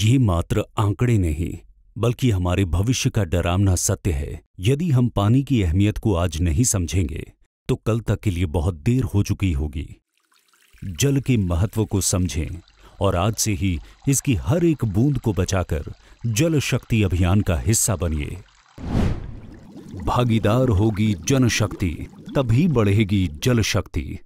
ये मात्र आंकड़े नहीं बल्कि हमारे भविष्य का डरावना सत्य है यदि हम पानी की अहमियत को आज नहीं समझेंगे तो कल तक के लिए बहुत देर हो चुकी होगी जल के महत्व को समझें और आज से ही इसकी हर एक बूंद को बचाकर जल शक्ति अभियान का हिस्सा बनिए भागीदार होगी जनशक्ति तभी बढ़ेगी जल शक्ति